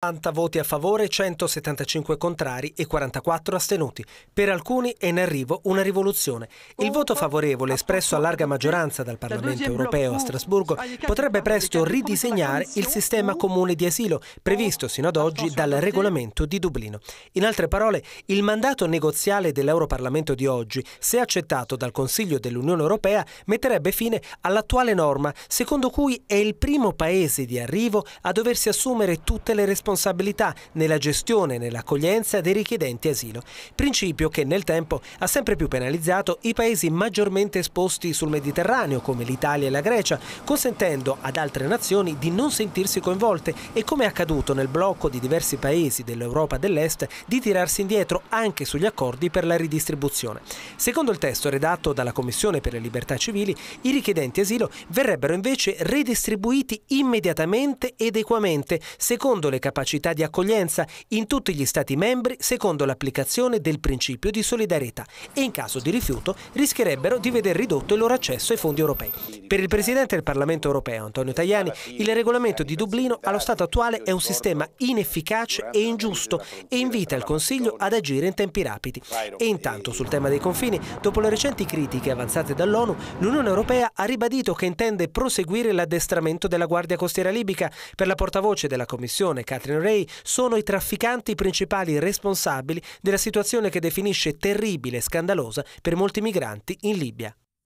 90 voti a favore, 175 contrari e 44 astenuti. Per alcuni è in arrivo una rivoluzione. Il voto favorevole espresso a larga maggioranza dal Parlamento europeo a Strasburgo potrebbe presto ridisegnare il sistema comune di asilo previsto sino ad oggi dal regolamento di Dublino. In altre parole, il mandato negoziale dell'Europarlamento di oggi, se accettato dal Consiglio dell'Unione europea, metterebbe fine all'attuale norma secondo cui è il primo paese di arrivo a doversi assumere tutte le responsabilità responsabilità nella gestione e nell'accoglienza dei richiedenti asilo, principio che nel tempo ha sempre più penalizzato i paesi maggiormente esposti sul Mediterraneo come l'Italia e la Grecia, consentendo ad altre nazioni di non sentirsi coinvolte e come è accaduto nel blocco di diversi paesi dell'Europa dell'Est di tirarsi indietro anche sugli accordi per la ridistribuzione. Secondo il testo redatto dalla Commissione per le libertà civili, i richiedenti asilo verrebbero invece redistribuiti immediatamente ed equamente secondo le capacità capacità di accoglienza in tutti gli Stati membri secondo l'applicazione del principio di solidarietà e in caso di rifiuto rischierebbero di veder ridotto il loro accesso ai fondi europei. Per il Presidente del Parlamento europeo, Antonio Tajani, il regolamento di Dublino allo stato attuale è un sistema inefficace e ingiusto e invita il Consiglio ad agire in tempi rapidi. E intanto sul tema dei confini, dopo le recenti critiche avanzate dall'ONU, l'Unione Europea ha ribadito che intende proseguire l'addestramento della Guardia Costiera Libica. Per la portavoce della Commissione, Catherine Trenoré sono i trafficanti principali responsabili della situazione che definisce terribile e scandalosa per molti migranti in Libia.